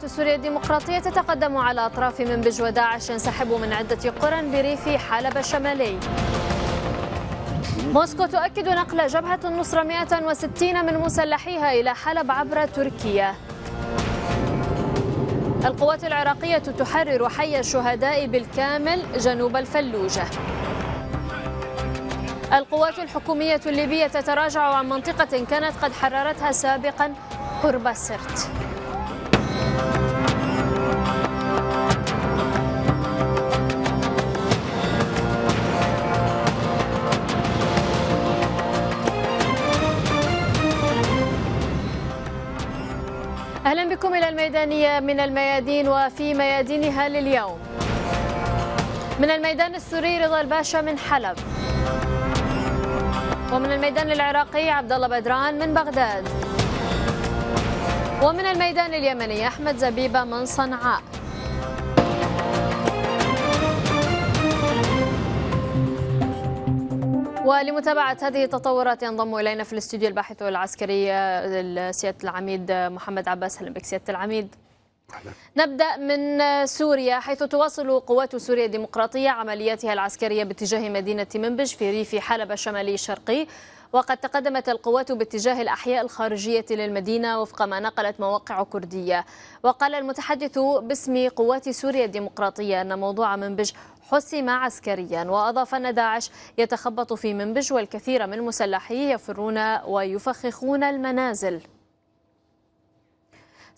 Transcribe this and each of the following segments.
قوات سوريا الديمقراطية تتقدم على أطراف منبج وداعش ينسحب من عدة قرى بريف حلب الشمالي موسكو تؤكد نقل جبهة النصرة 160 من مسلحيها إلى حلب عبر تركيا القوات العراقية تحرر حي الشهداء بالكامل جنوب الفلوجة القوات الحكومية الليبية تتراجع عن منطقة كانت قد حررتها سابقا قرب السرت بكم إلى الميدانية من الميادين وفي ميادينها لليوم من الميدان السوري رضا الباشا من حلب ومن الميدان العراقي عبد الله بدران من بغداد ومن الميدان اليمني أحمد زبيبة من صنعاء ولمتابعة هذه التطورات ينضم إلينا في الاستوديو الباحث العسكري آه، سيادة العميد آه، محمد عباس أهلا بك سيادة العميد نبدأ من آه، سوريا حيث تواصل قوات سوريا الديمقراطية عملياتها العسكرية باتجاه مدينة منبج في ريف حلب الشمالي الشرقي وقد تقدمت القوات باتجاه الأحياء الخارجية للمدينة وفق ما نقلت مواقع كردية وقال المتحدث باسم قوات سوريا الديمقراطية أن موضوع منبج حسم عسكريا وأضاف أن داعش يتخبط في منبج والكثير من مسلحيه يفرون ويفخخون المنازل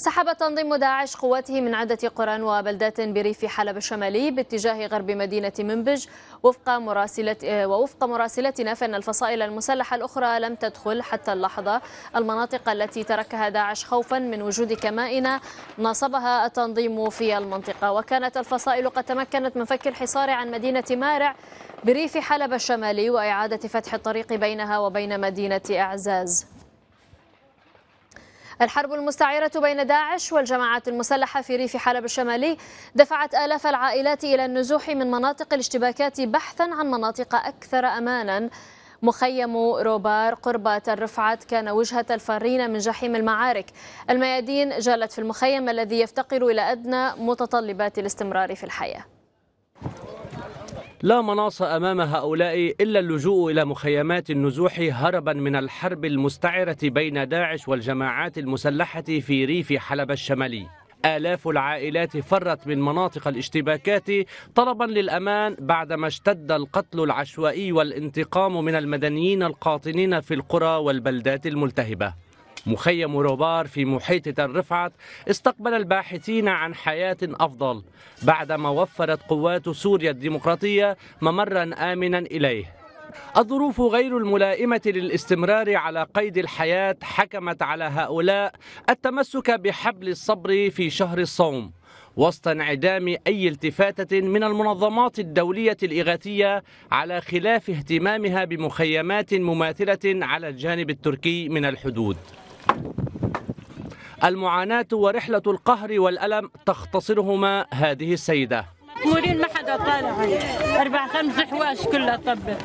سحب تنظيم داعش قواته من عدة قرى وبلدات بريف حلب الشمالي باتجاه غرب مدينة منبج وفق مراسلة ووفق مراسلتنا فإن الفصائل المسلحة الأخرى لم تدخل حتى اللحظة المناطق التي تركها داعش خوفا من وجود كمائن ناصبها التنظيم في المنطقة وكانت الفصائل قد تمكنت من فك الحصار عن مدينة مارع بريف حلب الشمالي وإعادة فتح الطريق بينها وبين مدينة إعزاز الحرب المستعيرة بين داعش والجماعات المسلحة في ريف حلب الشمالي دفعت آلاف العائلات إلى النزوح من مناطق الاشتباكات بحثا عن مناطق أكثر أمانا مخيم روبار قرب تل كان وجهة الفارين من جحيم المعارك الميادين جالت في المخيم الذي يفتقر إلى أدنى متطلبات الاستمرار في الحياة لا مناص أمام هؤلاء إلا اللجوء إلى مخيمات النزوح هربا من الحرب المستعرة بين داعش والجماعات المسلحة في ريف حلب الشمالي آلاف العائلات فرت من مناطق الاشتباكات طلبا للأمان بعدما اشتد القتل العشوائي والانتقام من المدنيين القاطنين في القرى والبلدات الملتهبة مخيم روبار في محيط تل رفعت استقبل الباحثين عن حياة أفضل بعدما وفرت قوات سوريا الديمقراطية ممرا آمنا إليه الظروف غير الملائمة للاستمرار على قيد الحياة حكمت على هؤلاء التمسك بحبل الصبر في شهر الصوم وسط انعدام أي التفاتة من المنظمات الدولية الإغاثية على خلاف اهتمامها بمخيمات مماثلة على الجانب التركي من الحدود المعاناة ورحلة القهر والألم تختصرهما هذه السيدة مورين ما حدا طالع أربع خمس حواش كلها طبت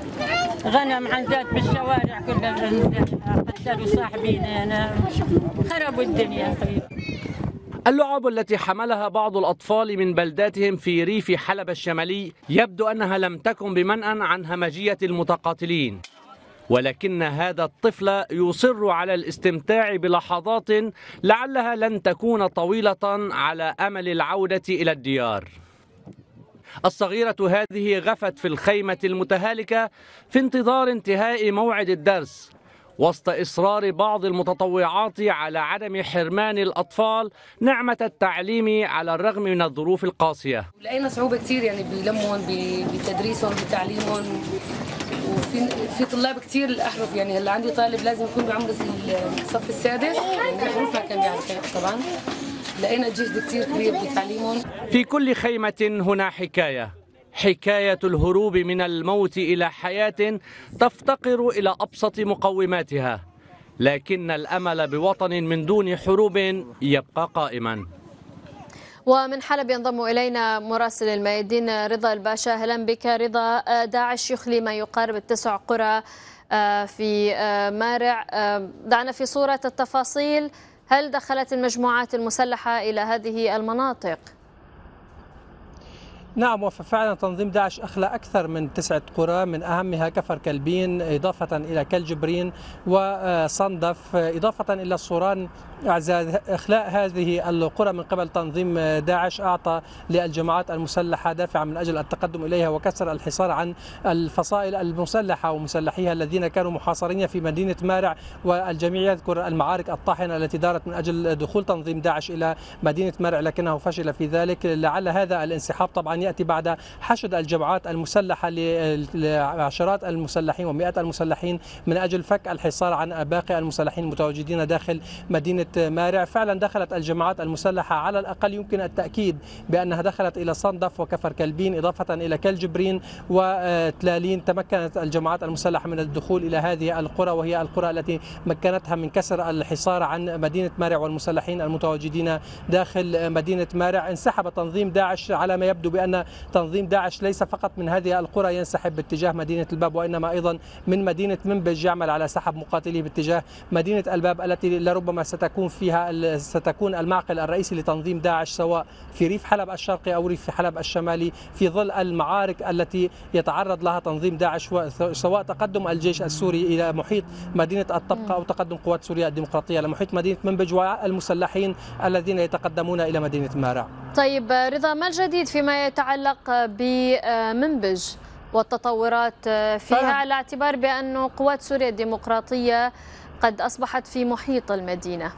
غنم عنزات بالشوارع كلها عنزات قتلوا صاحبين أنا خربوا الدنيا خير اللعب التي حملها بعض الأطفال من بلداتهم في ريف حلب الشمالي يبدو أنها لم تكن بمنأ عن همجية المتقاتلين ولكن هذا الطفل يصر على الاستمتاع بلحظات لعلها لن تكون طويلة على أمل العودة إلى الديار الصغيرة هذه غفت في الخيمة المتهالكة في انتظار انتهاء موعد الدرس وسط إصرار بعض المتطوعات على عدم حرمان الأطفال نعمة التعليم على الرغم من الظروف القاسية لقينا صعوبة كتير يعني بلمهم بتدريسهم بتعليمهم في في طلاب كثير الاحرف يعني هلا عندي طالب لازم يكون بعمر الصف السادس الحروف يعني ما كان بيعرفها طبعا لقينا جهد كثير كبير بتعليمهم في كل خيمه هنا حكايه حكاية الهروب من الموت إلى حياة تفتقر إلى أبسط مقوماتها لكن الأمل بوطن من دون حروب يبقى قائما ومن حلب ينضم إلينا مراسل الميادين رضا الباشا أهلا بك رضا آه، داعش يخلي ما يقارب التسع قرى آه، في آه، مارع دعنا في صورة التفاصيل هل دخلت المجموعات المسلحة إلى هذه المناطق؟ نعم وفعلا تنظيم داعش أخلى أكثر من تسعة قرى من أهمها كفر كلبين إضافة إلى كالجبرين وصندف إضافة إلى الصوران إخلاء هذه القرى من قبل تنظيم داعش أعطى للجماعات المسلحة دافعا من أجل التقدم إليها وكسر الحصار عن الفصائل المسلحة ومسلحيها الذين كانوا محاصرين في مدينة مارع والجميع يذكر المعارك الطاحنة التي دارت من أجل دخول تنظيم داعش إلى مدينة مارع لكنه فشل في ذلك لعل هذا الانسحاب طبعا يأتي بعد حشد الجماعات المسلحة لعشرات المسلحين ومئات المسلحين من أجل فك الحصار عن باقي المسلحين المتواجدين داخل مدينة مارع فعلا دخلت الجماعات المسلحة على الأقل يمكن التأكيد بأنها دخلت إلى صندف وكفر كلبين إضافة إلى كالجبرين وتلالين تمكنت الجماعات المسلحة من الدخول إلى هذه القرى وهي القرى التي مكنتها من كسر الحصار عن مدينة مارع والمسلحين المتواجدين داخل مدينة مارع انسحب تنظيم داعش على ما يبدو بأن تنظيم داعش ليس فقط من هذه القرى ينسحب باتجاه مدينة الباب وإنما أيضا من مدينة منبج يعمل على سحب مقاتليه باتجاه مدينة الباب التي لربما ستكون يكون فيها ستكون المعقل الرئيسي لتنظيم داعش سواء في ريف حلب الشرقي او ريف حلب الشمالي في ظل المعارك التي يتعرض لها تنظيم داعش سواء تقدم الجيش السوري الى محيط مدينه الطبقه او تقدم قوات سوريا الديمقراطيه الى محيط مدينه منبج والمسلحين الذين يتقدمون الى مدينه مارع. طيب رضا ما الجديد فيما يتعلق بمنبج؟ والتطورات فيها على اعتبار بأن قوات سوريا الديمقراطية قد أصبحت في محيط المدينة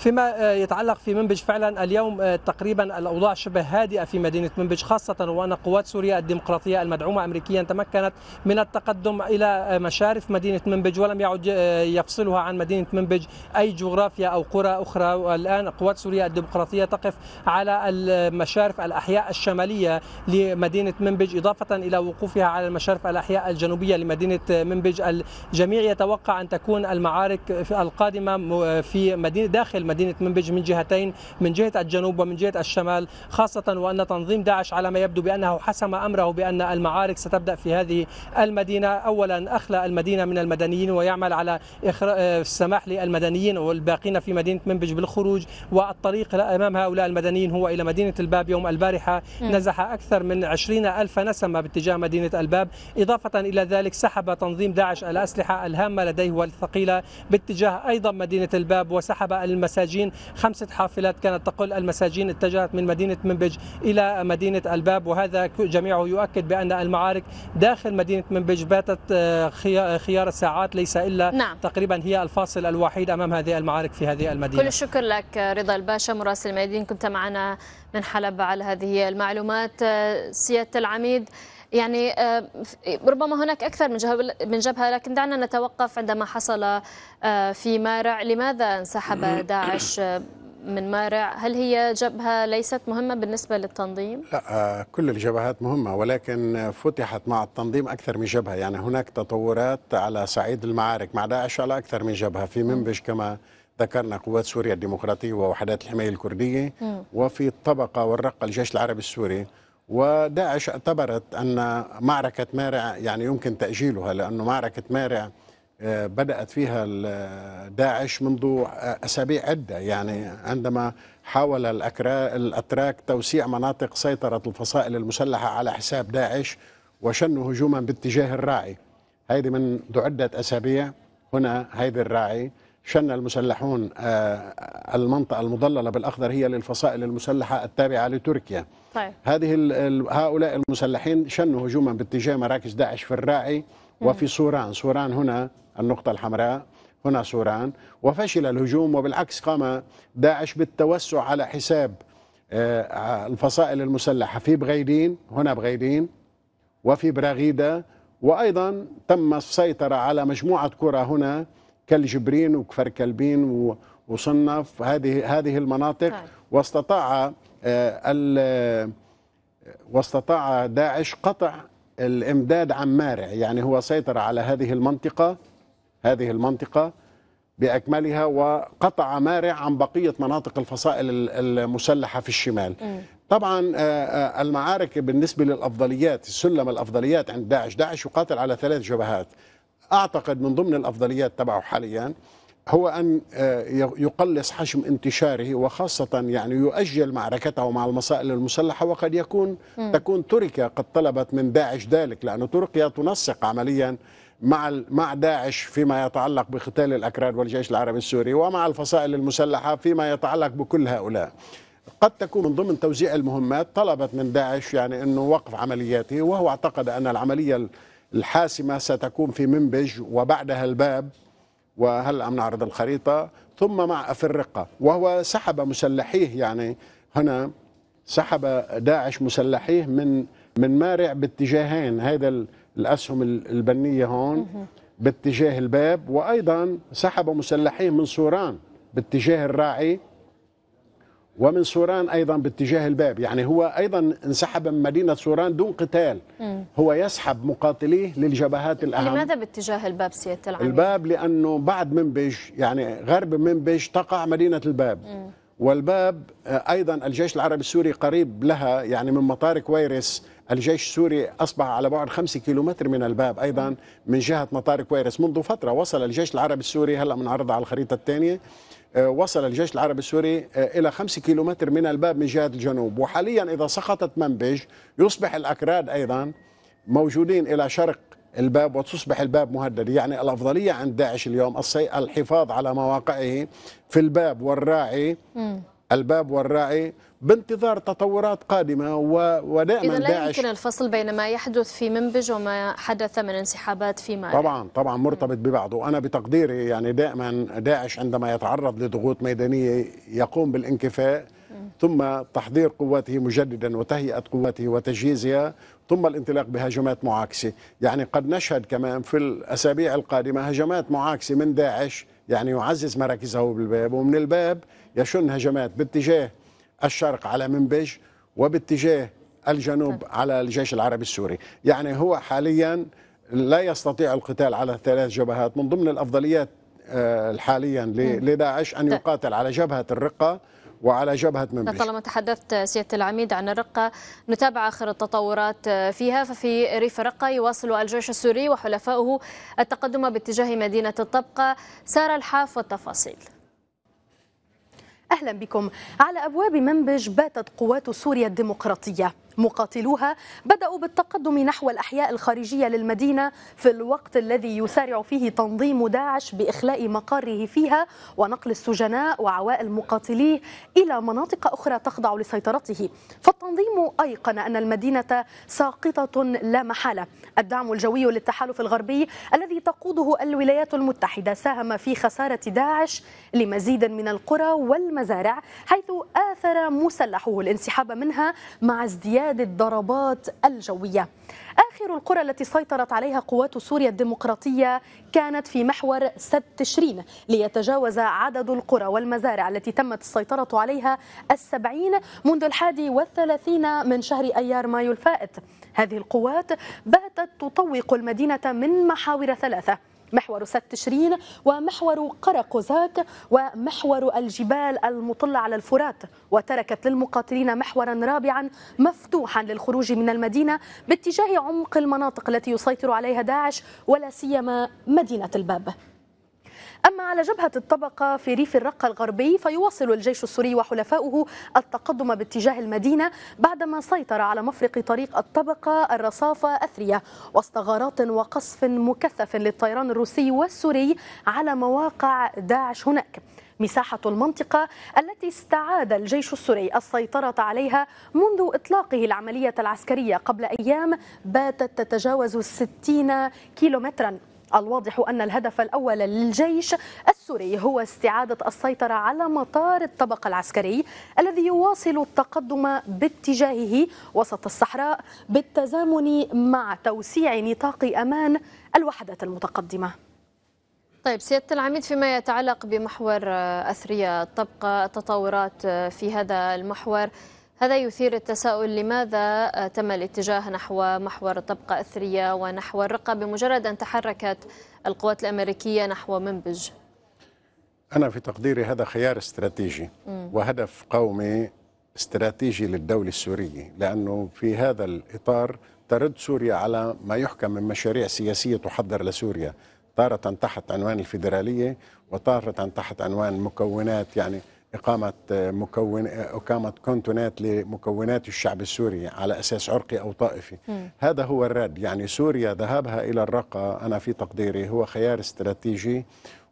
فيما آه، يتعلق في منبج فعلا اليوم آه، تقريبا الاوضاع شبه هادئه في مدينه منبج خاصه وان قوات سوريا الديمقراطيه المدعومه امريكيا تمكنت من التقدم الى آه، مشارف مدينه منبج ولم يعد يفصلها عن مدينه منبج اي جغرافيا او قرى اخرى والان قوات سوريا الديمقراطيه تقف على المشارف الاحياء الشماليه لمدينه منبج اضافه الى وقوفها على المشارف الاحياء الجنوبيه لمدينه منبج الجميع يتوقع ان تكون المعارك القادمه في مدينه داخل مدينة منبج من جهتين من جهة الجنوب ومن جهة الشمال خاصة وأن تنظيم داعش على ما يبدو بأنه حسم أمره بأن المعارك ستبدأ في هذه المدينة أولا أخلى المدينة من المدنيين ويعمل على آه، السماح للمدنيين والباقين في مدينة منبج بالخروج والطريق أمام هؤلاء المدنيين هو إلى مدينة الباب يوم البارحة نزح أكثر من 20 ألف نسمة باتجاه مدينة الباب إضافة إلى ذلك سحب تنظيم داعش الأسلحة الهامة لديه والثقيلة باتجاه أيضا مدينة الباب وسحب المسا المساجين خمسة حافلات كانت تقل المساجين اتجهت من مدينة منبج إلى مدينة الباب وهذا جميعه يؤكد بأن المعارك داخل مدينة منبج باتت آه، آه، خيار الساعات ليس إلا نعم. تقريبا هي الفاصل الوحيد أمام هذه المعارك في هذه المدينة كل الشكر لك آه، رضا الباشا مراسل الميادين كنت معنا من حلب على هذه المعلومات سيادة العميد يعني آه، ربما هناك أكثر من جبهة, من جبهة لكن دعنا نتوقف عندما حصل آه، في مارع لماذا انسحب داعش آه، من مارع هل هي جبهة ليست مهمة بالنسبة للتنظيم؟ لا كل الجبهات مهمة ولكن فتحت مع التنظيم أكثر من جبهة يعني هناك تطورات على صعيد المعارك مع داعش على أكثر من جبهة في منبش كما ذكرنا قوات سوريا الديمقراطية ووحدات الحماية الكردية وفي الطبقة والرقة الجيش العربي السوري وداعش اعتبرت أن معركة مارع يعني يمكن تأجيلها لأنه معركة مارع آه، بدأت فيها داعش منذ آه، أسابيع عدة يعني عندما حاول الأتراك توسيع مناطق سيطرة الفصائل المسلحة على حساب داعش وشنوا هجوما باتجاه الراعي هذه من عدة أسابيع هنا هذه الراعي شن المسلحون آه، المنطقة المضللة بالأخضر هي للفصائل المسلحة التابعة لتركيا طيب. هذه هؤلاء المسلحين شنوا هجوما باتجاه مراكز داعش في الراعي وفي سوران سوران هنا النقطة الحمراء هنا سوران وفشل الهجوم وبالعكس قام داعش بالتوسع على حساب آه، الفصائل المسلحة في بغيدين هنا بغيدين وفي براغيدة وأيضا تم السيطرة على مجموعة قرى هنا كالجبرين وكفر كلبين وصنف هذه هذه المناطق طيب. واستطاع آه، واستطاع داعش قطع الامداد عن مارع يعني هو سيطر على هذه المنطقه هذه المنطقه باكملها وقطع مارع عن بقيه مناطق الفصائل المسلحه في الشمال طبعا آه، آه، المعارك بالنسبه للافضليات سلم الافضليات عند داعش داعش يقاتل على ثلاث جبهات اعتقد من ضمن الافضليات تبعه حاليا هو أن آه، يقلص حجم انتشاره وخاصة يعني يؤجل معركته مع المصائل المسلحة وقد يكون م. تكون تركيا قد طلبت من داعش ذلك لأن تركيا تنسق عمليا مع مع داعش فيما يتعلق بقتال الأكراد والجيش العربي السوري ومع الفصائل المسلحة فيما يتعلق بكل هؤلاء قد تكون من ضمن توزيع المهمات طلبت من داعش يعني أنه وقف عملياته وهو اعتقد أن العملية الحاسمة ستكون في منبج وبعدها الباب وهل عم نعرض الخريطة ثم مع أفرقة وهو سحب مسلحيه يعني هنا سحب داعش مسلحيه من من مارع باتجاهين هذا الأسهم البنية هون باتجاه الباب وأيضا سحب مسلحيه من سوران باتجاه الراعي ومن سوران ايضا باتجاه الباب يعني هو ايضا انسحب من مدينه سوران دون قتال هو يسحب مقاتليه للجبهات إيه، الاهم لماذا باتجاه الباب سياده العميد الباب لانه بعد منبج يعني غرب منبج تقع مدينه الباب والباب آه، ايضا الجيش العربي السوري قريب لها يعني من مطار كويرس الجيش السوري أصبح على بعد 5 كيلومتر من الباب أيضا من جهة مطار كويرس منذ فترة وصل الجيش العربي السوري هلأ بنعرضها على الخريطة الثانية آه، وصل الجيش العربي السوري آه، إلى 5 كيلومتر من الباب من جهة الجنوب وحاليا إذا سقطت منبج يصبح الأكراد أيضا موجودين إلى شرق الباب وتصبح الباب مهددة يعني الأفضلية عند داعش اليوم الحفاظ على مواقعه في الباب والراعي الباب والراعي بانتظار تطورات قادمه ودائما إذا لا يمكن الفصل بين ما يحدث في منبج وما حدث من انسحابات في مالي طبعا طبعا مرتبط ببعضه وانا بتقديري يعني دائما داعش عندما يتعرض لضغوط ميدانيه يقوم بالانكفاء ثم تحضير قواته مجددا وتهيئه قواته وتجهيزها ثم الانطلاق بهجمات معاكسه، يعني قد نشهد كمان في الاسابيع القادمه هجمات معاكسه من داعش يعني يعزز مراكزه بالباب ومن الباب يشن هجمات باتجاه الشرق على منبج وباتجاه الجنوب طيب. على الجيش العربي السوري يعني هو حاليا لا يستطيع القتال على ثلاث جبهات من ضمن الأفضليات آه، حاليا لداعش أن طيب. يقاتل على جبهة الرقة وعلى جبهة منبج طيب، طالما تحدثت سيادة العميد عن الرقة نتابع آخر التطورات آه، فيها ففي ريف الرقة يواصل الجيش السوري وحلفائه التقدم باتجاه مدينة الطبقة سارة الحاف والتفاصيل أهلا بكم على أبواب منبج باتت قوات سوريا الديمقراطية مقاتلوها بدأوا بالتقدم نحو الأحياء الخارجية للمدينة في الوقت الذي يسارع فيه تنظيم داعش بإخلاء مقره فيها ونقل السجناء وعوائل مقاتليه إلى مناطق أخرى تخضع لسيطرته فالتنظيم أيقن أن المدينة ساقطة لا محالة الدعم الجوي للتحالف الغربي الذي تقوده الولايات المتحدة ساهم في خسارة داعش لمزيد من القرى والمزارع حيث آثر مسلحه الانسحاب منها مع ازدياد امتداد الضربات الجوية آخر القرى التي سيطرت عليها قوات سوريا الديمقراطية كانت في محور سد تشرين ليتجاوز عدد القرى والمزارع التي تمت السيطرة عليها السبعين منذ الحادي والثلاثين من شهر أيار مايو الفائت هذه القوات باتت تطوق المدينة من محاور ثلاثة محور ست تشرين ومحور قرقوزاك ومحور الجبال المطلة على الفرات وتركت للمقاتلين محورا رابعا مفتوحا للخروج من المدينة باتجاه عمق المناطق التي يسيطر عليها داعش ولا سيما مدينة الباب أما على جبهة الطبقة في ريف الرقة الغربي فيواصل الجيش السوري وحلفاؤه التقدم باتجاه المدينة بعدما سيطر على مفرق طريق الطبقة الرصافة أثرية وسط غارات وقصف مكثف للطيران الروسي والسوري على مواقع داعش هناك مساحة المنطقة التي استعاد الجيش السوري السيطرة عليها منذ إطلاقه العملية العسكرية قبل أيام باتت تتجاوز 60 كيلومتراً الواضح أن الهدف الأول للجيش السوري هو استعادة السيطرة على مطار الطبق العسكري الذي يواصل التقدم باتجاهه وسط الصحراء بالتزامن مع توسيع نطاق أمان الوحدات المتقدمة طيب سيادة العميد فيما يتعلق بمحور آه، أثرية تبقى التطورات آه، في هذا المحور هذا يثير التساؤل لماذا تم الاتجاه نحو محور الطبقة الثرية ونحو الرقة بمجرد أن تحركت القوات الأمريكية نحو منبج أنا في تقديري هذا خيار استراتيجي وهدف قومي استراتيجي للدولة السورية لأنه في هذا الإطار ترد سوريا على ما يحكم من مشاريع سياسية تحضر لسوريا تارة تحت عنوان الفيدرالية وتارة تحت عنوان مكونات يعني إقامة مكون إقامة كونتونات لمكونات الشعب السوري على أساس عرقي أو طائفي م. هذا هو الرد يعني سوريا ذهابها إلى الرقة أنا في تقديري هو خيار استراتيجي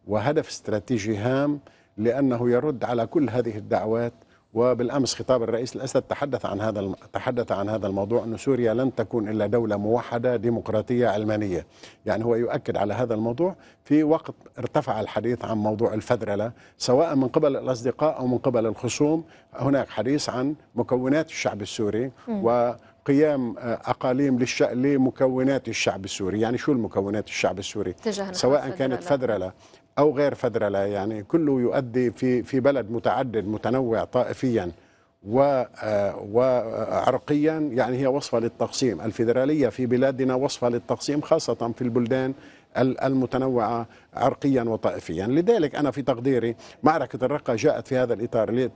وهدف استراتيجي هام لأنه يرد على كل هذه الدعوات وبالامس خطاب الرئيس الاسد تحدث عن هذا تحدث عن هذا الموضوع انه سوريا لن تكون الا دوله موحده ديمقراطيه علمانيه، يعني هو يؤكد على هذا الموضوع في وقت ارتفع الحديث عن موضوع الفذرله سواء من قبل الاصدقاء او من قبل الخصوم، هناك حديث عن مكونات الشعب السوري و قيام آه، اقاليم لمكونات الشعب السوري، يعني شو المكونات الشعب السوري؟ سواء كانت فذرله أو غير فدرلة يعني كله يؤدي في في بلد متعدد متنوع طائفيا وعرقيا آه، آه، يعني هي وصفة للتقسيم الفيدرالية في بلادنا وصفة للتقسيم خاصة في البلدان المتنوعة عرقيا وطائفيا لذلك أنا في تقديري معركة الرقة جاءت في هذا الإطار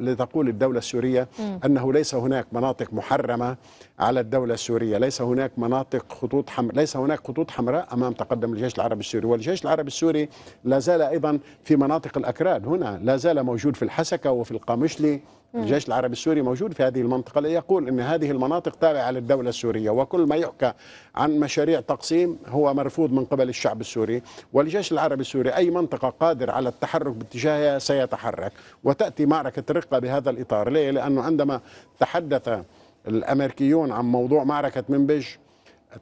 لتقول الدولة السورية أنه ليس هناك مناطق محرمة على الدولة السورية ليس هناك مناطق خطوط حمراء ليس هناك خطوط حمراء أمام تقدم الجيش العربي السوري والجيش العربي السوري لا زال أيضا في مناطق الأكراد هنا لا زال موجود في الحسكة وفي القامشلي الجيش العربي السوري موجود في هذه المنطقة ليقول أن هذه المناطق تابعة للدولة السورية وكل ما يحكى عن مشاريع تقسيم هو مرفوض من قبل الشعب السوري والجيش العربي السوري أي منطقة قادر على التحرك باتجاهها سيتحرك وتأتي معركة رقة بهذا الإطار ليه؟ لأنه عندما تحدث الأمريكيون عن موضوع معركة منبج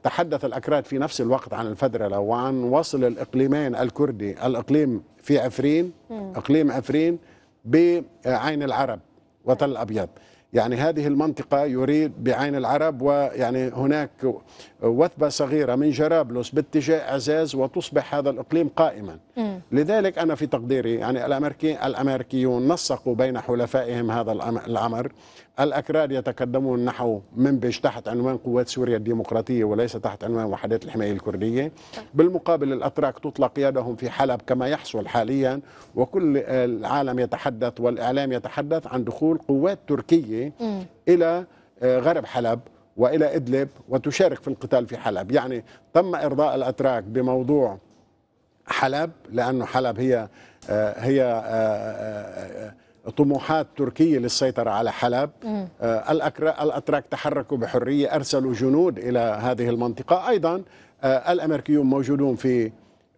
تحدث الأكراد في نفس الوقت عن الفدرلة وعن وصل الإقليمين الكردي الإقليم في عفرين إقليم عفرين بعين العرب وتل أبيض يعني هذه المنطقة يريد بعين العرب ويعني هناك وثبة صغيرة من جرابلس باتجاه عزاز وتصبح هذا الإقليم قائما م. لذلك أنا في تقديري يعني الأمريكي الأمريكيون نسقوا بين حلفائهم هذا الأمر الأكراد يتقدمون نحو منبج تحت عنوان قوات سوريا الديمقراطية وليس تحت عنوان وحدات الحماية الكردية بالمقابل الأتراك تطلق يدهم في حلب كما يحصل حاليا وكل العالم يتحدث والإعلام يتحدث عن دخول قوات تركية م. إلى آه، غرب حلب والى ادلب وتشارك في القتال في حلب، يعني تم ارضاء الاتراك بموضوع حلب لانه حلب هي آه، هي آه، طموحات تركية للسيطرة على حلب آه، الأتراك تحركوا بحرية أرسلوا جنود إلى هذه المنطقة أيضا آه، الأمريكيون موجودون في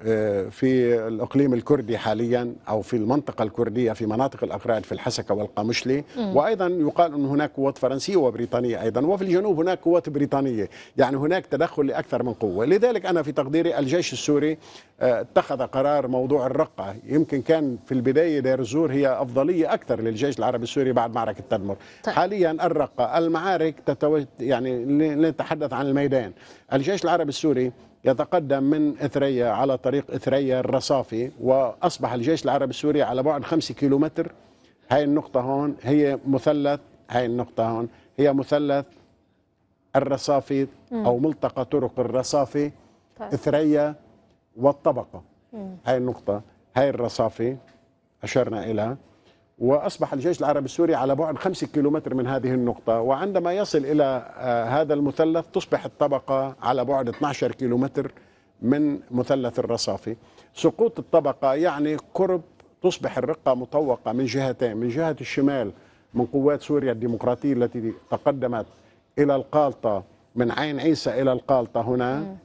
آه، في الاقليم الكردي حاليا او في المنطقه الكرديه في مناطق الاقراء في الحسكه والقمشلي وايضا يقال ان هناك قوات فرنسيه وبريطانيه ايضا وفي الجنوب هناك قوات بريطانيه يعني هناك تدخل لاكثر من قوه لذلك انا في تقديري الجيش السوري آه، اتخذ قرار موضوع الرقه يمكن كان في البدايه دير الزور هي افضليه اكثر للجيش العربي السوري بعد معركه تدمر طيب. حاليا الرقه المعارك تتوج... يعني نتحدث عن الميدان الجيش العربي السوري يتقدم من إثريا على طريق إثريا الرصافي وأصبح الجيش العربي السوري على بعد 5 كيلومتر هاي النقطة هون هي مثلث هاي النقطة هون هي مثلث الرصافي أو ملتقى طرق الرصافي طيب. إثريا والطبقة مم. هاي النقطة هاي الرصافي أشرنا إلى وأصبح الجيش العربي السوري على بعد خمسة كيلومتر من هذه النقطة وعندما يصل إلى آه، هذا المثلث تصبح الطبقة على بعد 12 كيلومتر من مثلث الرصافي سقوط الطبقة يعني قرب تصبح الرقة مطوقة من جهتين من جهة الشمال من قوات سوريا الديمقراطية التي تقدمت إلى القالطة من عين عيسى إلى القالطة هنا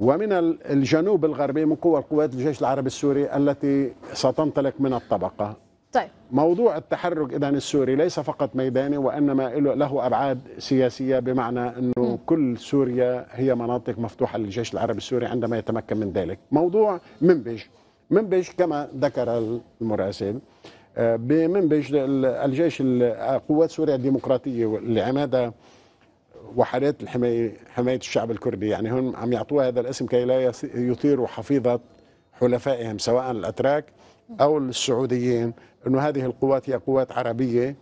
ومن الجنوب الغربي من قوى القوات الجيش العربي السوري التي ستنطلق من الطبقة طيب موضوع التحرك اذا السوري ليس فقط ميداني وانما له ابعاد سياسيه بمعنى انه م. كل سوريا هي مناطق مفتوحه للجيش العربي السوري عندما يتمكن من ذلك. موضوع منبج منبج كما ذكر المراسل آه، بمنبج الجيش قوات سوريا الديمقراطيه لعماده وحدات الحمايه حمايه الشعب الكردي يعني هم عم يعطوها هذا الاسم كي لا يثيروا حفيظه حلفائهم سواء الاتراك أو السعوديين أنه هذه القوات هي قوات عربية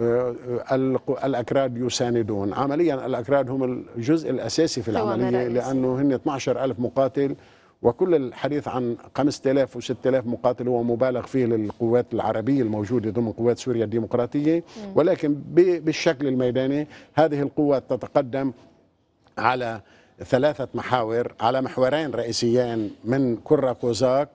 آه، آه، الأكراد يساندون عمليا الأكراد هم الجزء الأساسي في العملية لأنه هن 12 ألف مقاتل وكل الحديث عن 5000 و6000 مقاتل هو مبالغ فيه للقوات العربية الموجودة ضمن قوات سوريا الديمقراطية ولكن بالشكل الميداني هذه القوات تتقدم على ثلاثة محاور على محورين رئيسيين من كرة قوزاك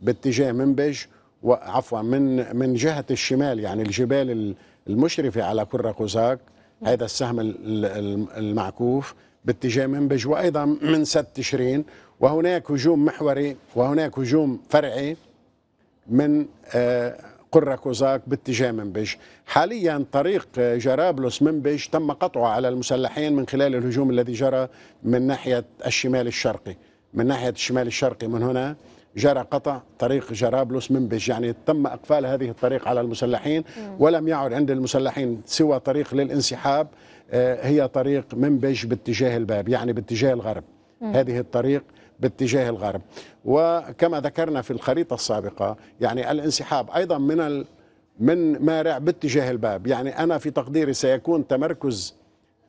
باتجاه منبج وعفوا من من جهه الشمال يعني الجبال المشرفه على كره قوزاك هذا السهم المعكوف باتجاه منبج وايضا من سد تشرين وهناك هجوم محوري وهناك هجوم فرعي من آه، قرة كوزاك باتجاه منبج حاليا طريق آه، جرابلس منبج تم قطعه على المسلحين من خلال الهجوم الذي جرى من ناحية الشمال الشرقي من ناحية الشمال الشرقي من هنا جرى قطع طريق جرابلس منبج يعني تم اقفال هذه الطريق على المسلحين ولم يعد عند المسلحين سوى طريق للانسحاب آه، هي طريق منبج باتجاه الباب يعني باتجاه الغرب هذه الطريق باتجاه الغرب وكما ذكرنا في الخريطة السابقة يعني الانسحاب أيضا من ال من مارع باتجاه الباب يعني أنا في تقديري سيكون تمركز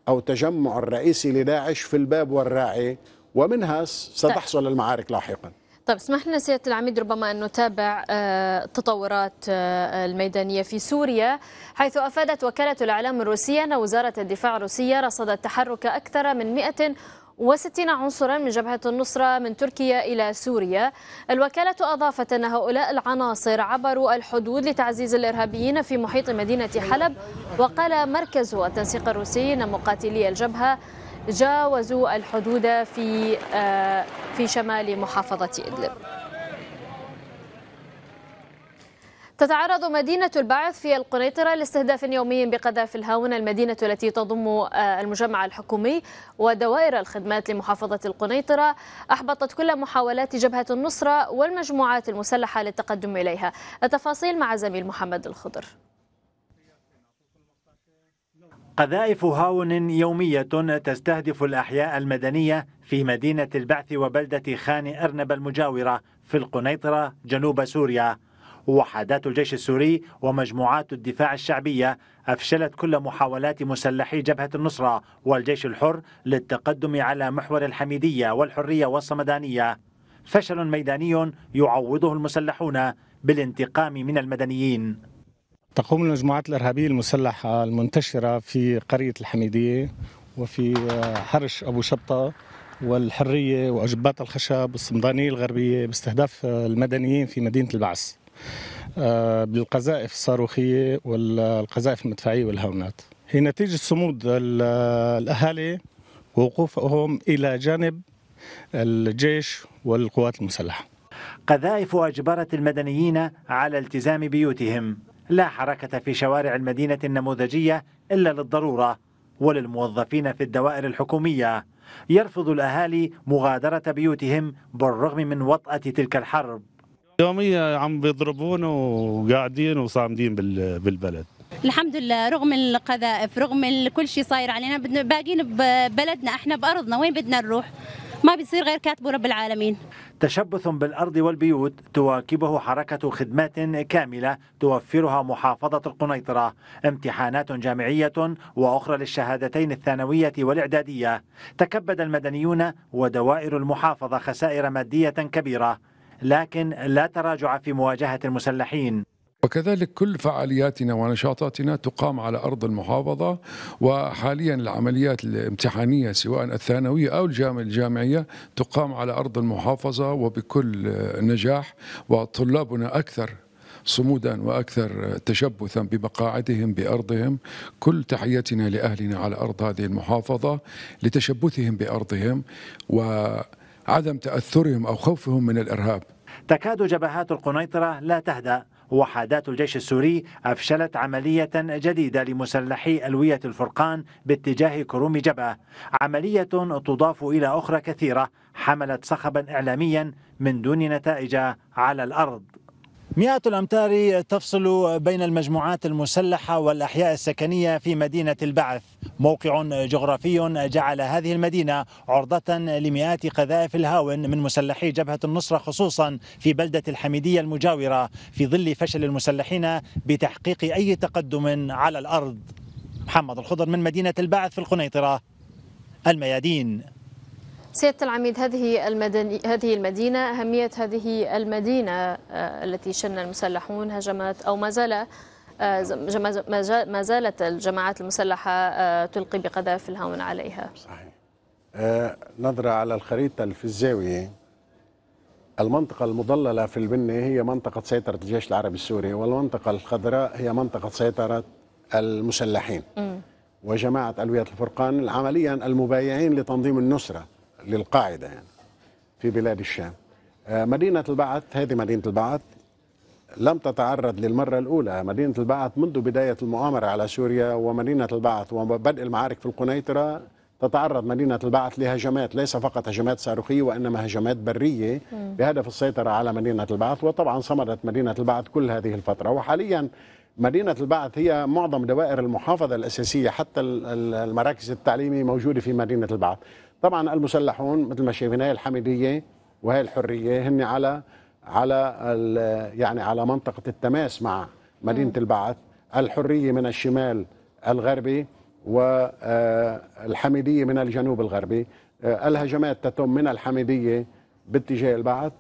أو تجمع الرئيسي لداعش في الباب والراعي ومنها ستحصل المعارك لاحقاً طيب اسمح لنا سياده العميد ربما ان نتابع آه، التطورات آه، الميدانيه في سوريا حيث افادت وكاله الاعلام الروسيه ان وزاره الدفاع الروسيه رصدت تحرك اكثر من 100 وستين عنصرا من جبهة النصرة من تركيا إلى سوريا الوكالة أضافت أن هؤلاء العناصر عبروا الحدود لتعزيز الإرهابيين في محيط مدينة حلب وقال مركز التنسيق الروسي أن مقاتلي الجبهة جاوزوا الحدود في آه، في شمال محافظة إدلب تتعرض مدينة البعث في القنيطرة لاستهداف يومي بقذائف الهاونة المدينة التي تضم آه، المجمع الحكومي ودوائر الخدمات لمحافظة القنيطرة أحبطت كل محاولات جبهة النصرة والمجموعات المسلحة للتقدم إليها التفاصيل مع زميل محمد الخضر قذائف هاون يومية تستهدف الأحياء المدنية في مدينة البعث وبلدة خان أرنب المجاورة في القنيطرة جنوب سوريا وحدات الجيش السوري ومجموعات الدفاع الشعبية أفشلت كل محاولات مسلحي جبهة النصرة والجيش الحر للتقدم على محور الحميدية والحرية والصمدانية فشل ميداني يعوضه المسلحون بالانتقام من المدنيين تقوم المجموعات الارهابيه المسلحه المنتشره في قريه الحميديه وفي آه، حرش ابو شبطه والحريه واجبات الخشب والصمدانيه الغربيه باستهداف آه، المدنيين في مدينه البعث آه، بالقذائف الصاروخيه والقذائف المدفعيه والهاونات هي نتيجه صمود الاهالي ووقوفهم الى جانب الجيش والقوات المسلحه قذائف اجبرت المدنيين على التزام بيوتهم لا حركة في شوارع المدينة النموذجية إلا للضرورة وللموظفين في الدوائر الحكومية يرفض الأهالي مغادرة بيوتهم بالرغم من وطأة تلك الحرب يوميا عم بيضربون وقاعدين وصامدين بالبلد الحمد لله رغم القذائف رغم كل شيء صاير علينا باقيين ببلدنا احنا بارضنا وين بدنا نروح ما بيصير غير كاتبه رب العالمين تشبث بالأرض والبيوت تواكبه حركة خدمات كاملة توفرها محافظة القنيطرة امتحانات جامعية وأخرى للشهادتين الثانوية والإعدادية تكبد المدنيون ودوائر المحافظة خسائر مادية كبيرة لكن لا تراجع في مواجهة المسلحين وكذلك كل فعالياتنا ونشاطاتنا تقام على ارض المحافظه وحاليا العمليات الامتحانيه سواء الثانويه او الجامعيه تقام على ارض المحافظه وبكل نجاح وطلابنا اكثر صمودا واكثر تشبثا بمقاعدهم بارضهم كل تحيتنا لاهلنا على ارض هذه المحافظه لتشبثهم بارضهم وعدم تاثرهم او خوفهم من الارهاب تكاد جبهات القنيطره لا تهدا وحدات الجيش السوري أفشلت عملية جديدة لمسلحي ألوية الفرقان باتجاه كروم جبهة عملية تضاف إلى أخرى كثيرة حملت صخبا إعلاميا من دون نتائج على الأرض مئات الأمتار تفصل بين المجموعات المسلحة والأحياء السكنية في مدينة البعث موقع جغرافي جعل هذه المدينة عرضة لمئات قذائف الهاون من مسلحي جبهة النصرة خصوصا في بلدة الحميدية المجاورة في ظل فشل المسلحين بتحقيق أي تقدم على الأرض محمد الخضر من مدينة البعث في القنيطرة الميادين سيادة العميد هذه المدني هذه المدينة أهمية هذه المدينة آه، التي شن المسلحون هجمات أو ما زال آه، ما زالت الجماعات المسلحة آه، تلقي بقذائف الهون عليها صحيح نظرة على الخريطة اللي في الزاوية المنطقة المضللة في البنة هي منطقة سيطرة الجيش العربي السوري والمنطقة الخضراء هي منطقة سيطرة المسلحين م. وجماعة ألوية الفرقان عمليا المبايعين لتنظيم النصرة للقاعدة يعني في بلاد الشام آه، مدينة البعث هذه مدينة البعث لم تتعرض للمرة الأولى مدينة البعث منذ بداية المؤامرة على سوريا ومدينة البعث وبدء المعارك في القنيطرة تتعرض مدينة البعث لهجمات ليس فقط هجمات صاروخية وإنما هجمات برية بهدف السيطرة على مدينة البعث وطبعا صمدت مدينة البعث كل هذه الفترة وحاليا مدينة البعث هي معظم دوائر المحافظة الأساسية حتى المراكز التعليمية موجودة في مدينة البعث طبعا المسلحون مثل ما شايفين هاي الحميديه وهي الحريه هن على على يعني على منطقه التماس مع مدينه البعث الحريه من الشمال الغربي والحميديه آه، من الجنوب الغربي آه، الهجمات تتم من الحميديه باتجاه البعث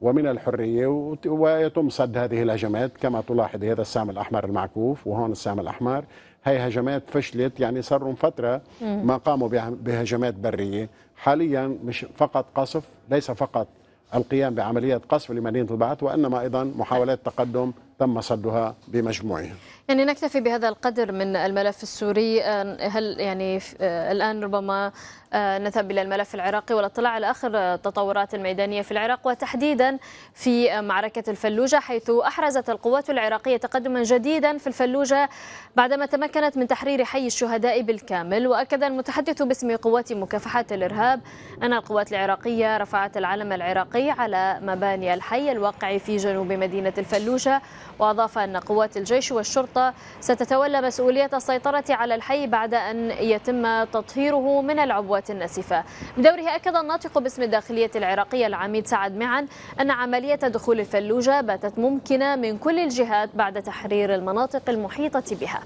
ومن الحرية ويتم صد هذه الهجمات كما تلاحظ هذا السهم الأحمر المعكوف وهون السهم الأحمر هي هجمات فشلت يعني صار لهم فترة ما قاموا بهجمات برية حاليا مش فقط قصف ليس فقط القيام بعمليات قصف لمدينة البعث وإنما أيضا محاولات تقدم تم صدها بمجموعها يعني نكتفي بهذا القدر من الملف السوري آه، هل يعني آه، الآن ربما آه، نذهب إلى الملف العراقي والاطلاع على آخر التطورات الميدانية في العراق وتحديدا في معركة الفلوجة حيث أحرزت القوات العراقية تقدما جديدا في الفلوجة بعدما تمكنت من تحرير حي الشهداء بالكامل وأكد المتحدث باسم قوات مكافحة الإرهاب أن القوات العراقية رفعت العلم العراقي على مباني الحي الواقع في جنوب مدينة الفلوجة وأضاف أن قوات الجيش والشرطة ستتولى مسؤولية السيطرة على الحي بعد أن يتم تطهيره من العبوات الناسفة بدوره أكد الناطق باسم الداخلية العراقية العميد سعد معا أن عملية دخول الفلوجة باتت ممكنة من كل الجهات بعد تحرير المناطق المحيطة بها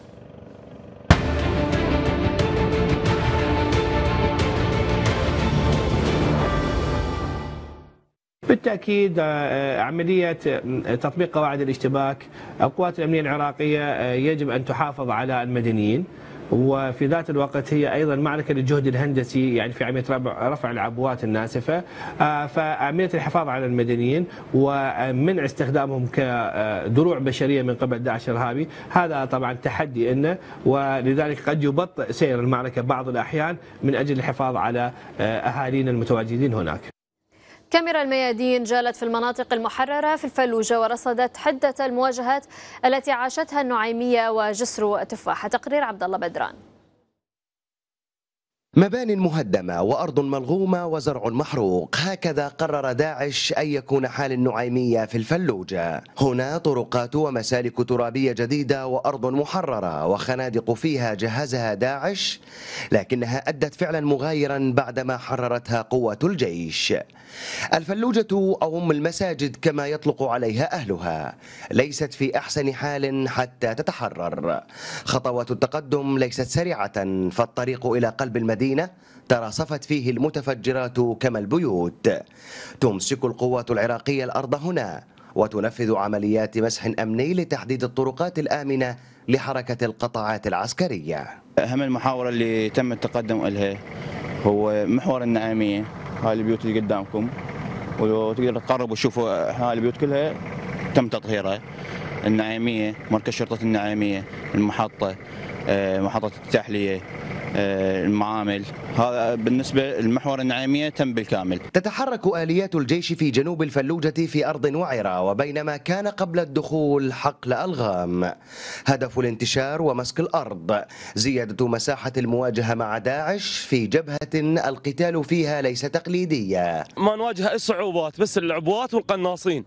بالتاكيد آه، عمليه آه، تطبيق قواعد الاشتباك القوات الامنيه العراقيه آه، يجب ان تحافظ على المدنيين وفي ذات الوقت هي ايضا معركه للجهد الهندسي يعني في عمليه رفع العبوات الناسفه فعمليه الحفاظ على المدنيين ومنع استخدامهم كدروع بشريه من قبل داعش الارهابي هذا طبعا تحدي لنا ولذلك قد يبطئ سير المعركه بعض الاحيان من اجل الحفاظ على اهالينا المتواجدين هناك كاميرا الميادين جالت في المناطق المحررة في الفلوجة ورصدت حدة المواجهات التي عاشتها النعيمية وجسر التفاحة تقرير عبد الله بدران مبان مهدمة وأرض ملغومة وزرع محروق هكذا قرر داعش أن يكون حال النعيمية في الفلوجة هنا طرقات ومسالك ترابية جديدة وأرض محررة وخنادق فيها جهزها داعش لكنها أدت فعلا مغايرا بعدما حررتها قوة الجيش الفلوجة أو أم المساجد كما يطلق عليها أهلها ليست في أحسن حال حتى تتحرر خطوات التقدم ليست سريعة فالطريق إلى قلب المدينة المدينة تراصفت فيه المتفجرات كما البيوت تمسك القوات العراقية الأرض هنا وتنفذ عمليات مسح أمني لتحديد الطرقات الآمنة لحركة القطاعات العسكرية أهم المحاورة اللي تم التقدم إلها هو محور النعامية هاي البيوت اللي قدامكم تقدر تقرب وتشوفوا هاي البيوت كلها تم تطهيرها النعيميه مركز شرطه النعيميه المحطه آه، محطه التحليه آه، المعامل هذا بالنسبة لمحور النعيمية تم بالكامل تتحرك آليات الجيش في جنوب الفلوجة في أرض وعرة وبينما كان قبل الدخول حقل ألغام هدف الانتشار ومسك الأرض زيادة مساحة المواجهة مع داعش في جبهة القتال فيها ليس تقليدية ما نواجه الصعوبات بس العبوات والقناصين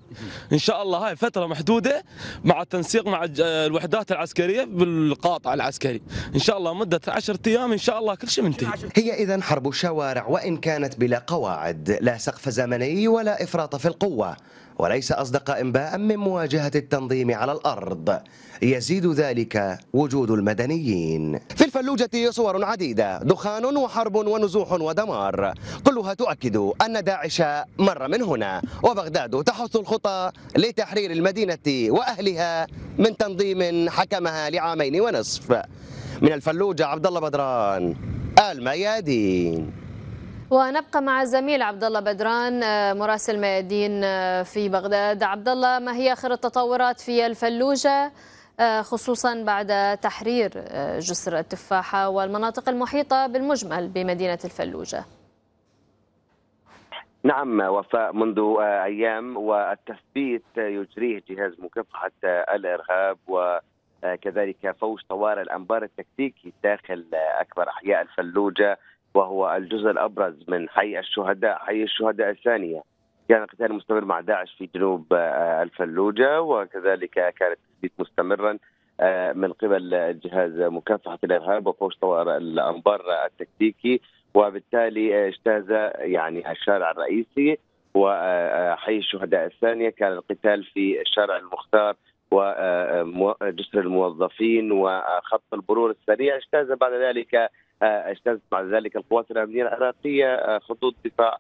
إن شاء الله هاي فترة محدودة مع التنسيق مع الوحدات العسكرية بالقاطع العسكري إن شاء الله مدة 10 أيام ان شاء الله كل شيء منتهي هي اذا حرب شوارع وان كانت بلا قواعد لا سقف زمني ولا افراط في القوه وليس اصدق انباء من مواجهه التنظيم على الارض يزيد ذلك وجود المدنيين في الفلوجه صور عديده دخان وحرب ونزوح ودمار كلها تؤكد ان داعش مر من هنا وبغداد تحث الخطى لتحرير المدينه واهلها من تنظيم حكمها لعامين ونصف من الفلوجة عبد الله بدران الميادين ونبقى مع الزميل عبد الله بدران آه، مراسل ميادين آه، في بغداد عبد الله ما هي اخر التطورات في الفلوجه آه، خصوصا بعد تحرير جسر التفاحه والمناطق المحيطه بالمجمل بمدينه الفلوجه نعم وفاء منذ ايام والتثبيت يجريه جهاز مكافحه الارهاب و آه، كذلك فوز طوارئ الانبار التكتيكي داخل آه، اكبر احياء الفلوجه وهو الجزء الابرز من حي الشهداء حي الشهداء الثانيه كان القتال مستمر مع داعش في جنوب آه، الفلوجه وكذلك كان التثبيت مستمرا من قبل جهاز مكافحه الارهاب وفوز طوارئ الانبار التكتيكي وبالتالي اجتاز يعني الشارع الرئيسي وحي الشهداء الثانيه كان القتال في الشارع المختار وجسر آه، آه، آه، الموظفين وخط المرور السريع اجتاز بعد ذلك اجتازت بعد ذلك القوات الامنيه العراقيه خطوط دفاع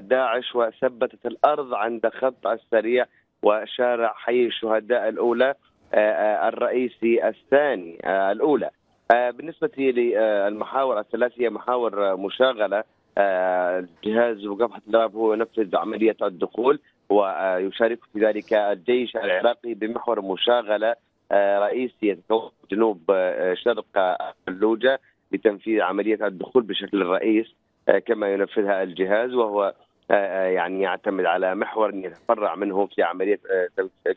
داعش وثبتت الارض عند خط السريع وشارع حي الشهداء الاولى الرئيسي الثاني الاولى بالنسبه للمحاور الثلاث هي محاور مشاغله جهاز مكافحه الارهاب هو ينفذ عمليه الدخول ويشارك في ذلك الجيش العراقي بمحور مشاغله آه، رئيسي جنوب آه، شرق اللوجه لتنفيذ عمليه الدخول بشكل الرئيس آه، كما ينفذها الجهاز وهو يعني يعتمد على محور يتفرع منه في عمليه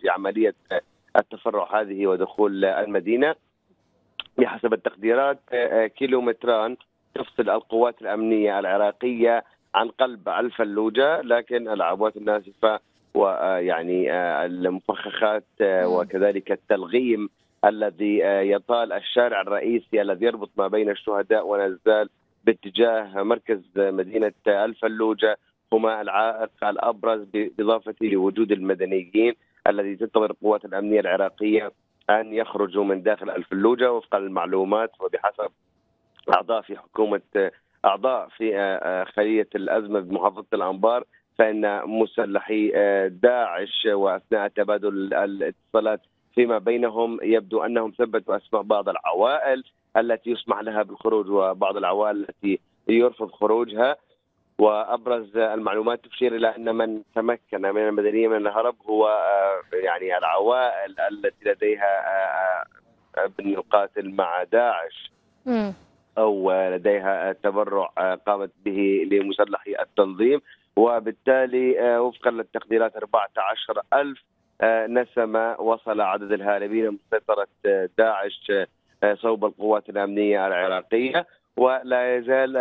في عمليه التفرع هذه ودخول المدينه بحسب التقديرات كيلومتران تفصل القوات الامنيه العراقيه عن قلب الفلوجة لكن العبوات الناسفة ويعني آه، آه، المفخخات آه، نعم. وكذلك التلغيم الذي يطال الشارع الرئيسي الذي يربط ما بين الشهداء ونزال باتجاه مركز مدينة الفلوجة هما العائق الأبرز بالإضافة لوجود المدنيين الذي تنتظر القوات الأمنية العراقية أن يخرجوا من داخل الفلوجة وفقا للمعلومات وبحسب أعضاء في حكومة اعضاء في آه، آه، خليه الازمه بمحافظه الانبار فان مسلحي آه، داعش واثناء تبادل الاتصالات فيما بينهم يبدو انهم ثبتوا اسماء بعض العوائل التي يسمح لها بالخروج وبعض العوائل التي يرفض خروجها وابرز المعلومات تشير الى ان من تمكن من المدنيه من الهرب هو يعني العوائل التي لديها ابن القاتل مع داعش او لديها تبرع آه، قامت به لمسلحي التنظيم وبالتالي آه، وفقا للتقديرات 14 ألف آه، نسمة وصل عدد الهاربين من سيطرة داعش صوب القوات الأمنية العراقية ولا يزال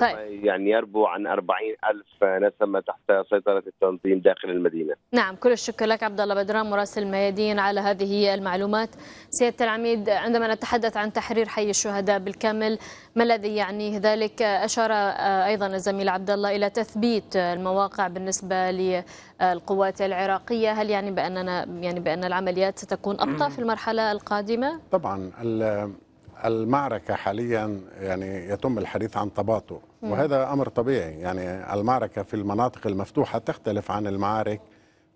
طيب. يعني يربو عن 40 ألف نسمة تحت سيطرة التنظيم داخل المدينة نعم كل الشكر لك عبد الله بدران مراسل الميادين على هذه المعلومات سيادة العميد عندما نتحدث عن تحرير حي الشهداء بالكامل ما الذي يعنيه ذلك أشار آه، أيضا الزميل عبد الله إلى تثبيت المواقع بالنسبة للقوات العراقية هل يعني بأننا يعني بأن العمليات ستكون أبطأ في المرحلة القادمة؟ طبعا المعركة حاليا يعني يتم الحديث عن تباطؤ وهذا أمر طبيعي يعني المعركة في المناطق المفتوحة تختلف عن المعارك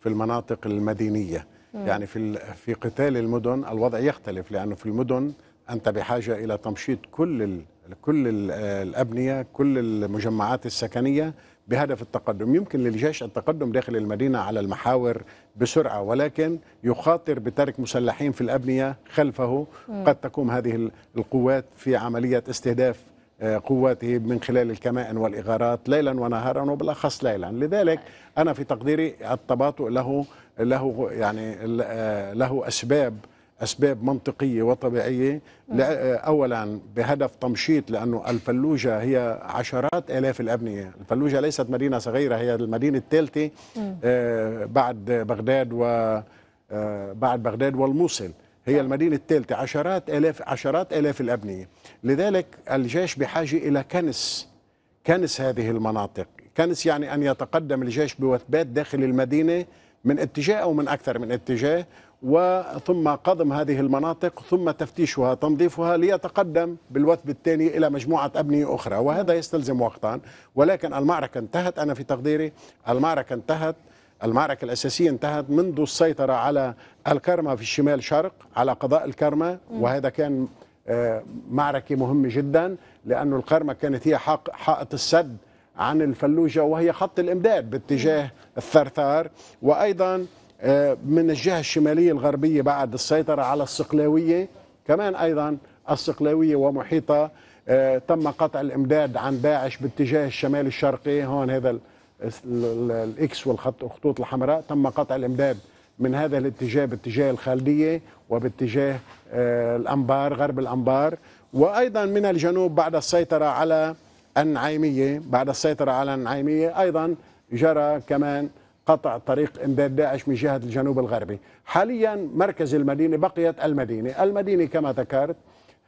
في المناطق المدينية يعني في في قتال المدن الوضع يختلف لأنه في المدن أنت بحاجة إلى تمشيط كل ال كل ال الأبنية كل المجمعات السكنية بهدف التقدم يمكن للجيش التقدم داخل المدينة على المحاور بسرعة ولكن يخاطر بترك مسلحين في الأبنية خلفه قد تقوم هذه القوات في عملية استهداف آه، قواته من خلال الكمائن والإغارات ليلا ونهارا وبالأخص ليلا لذلك أنا في تقديري التباطؤ له له يعني آه، له أسباب أسباب منطقية وطبيعية أولا بهدف تمشيط لأنه الفلوجة هي عشرات آلاف الأبنية الفلوجة ليست مدينة صغيرة هي المدينة الثالثة آه، بعد بغداد و آه، بعد بغداد والموصل هي المدينة الثالثة عشرات آلاف عشرات آلاف الأبنية لذلك الجيش بحاجة إلى كنس كنس هذه المناطق كنس يعني أن يتقدم الجيش بوثبات داخل المدينة من اتجاه أو من أكثر من اتجاه وثم قضم هذه المناطق ثم تفتيشها تنظيفها ليتقدم بالوثب الثاني إلى مجموعة أبنية أخرى وهذا يستلزم وقتا ولكن المعركة انتهت أنا في تقديري المعركة انتهت المعركة الأساسية انتهت منذ السيطرة على الكرمة في الشمال شرق على قضاء الكرمة وهذا كان آه، معركة مهمة جدا لأن الكرمة كانت هي حائط السد عن الفلوجة وهي خط الإمداد باتجاه الثرثار وأيضا آه، من الجهة الشمالية الغربية بعد السيطرة على الصقلاوية كمان أيضا الصقلاوية ومحيطها آه، تم قطع الإمداد عن داعش باتجاه الشمال الشرقي هون هذا الإكس والخط الخطوط الحمراء تم قطع الإمداد من هذا الاتجاه باتجاه الخالدية وباتجاه آه، الأنبار غرب الأنبار وأيضا من الجنوب بعد السيطرة على النعيمية بعد السيطرة على النعيمية أيضا جرى كمان قطع طريق امداد داعش من جهه الجنوب الغربي حاليا مركز المدينه بقيت المدينه المدينه كما ذكرت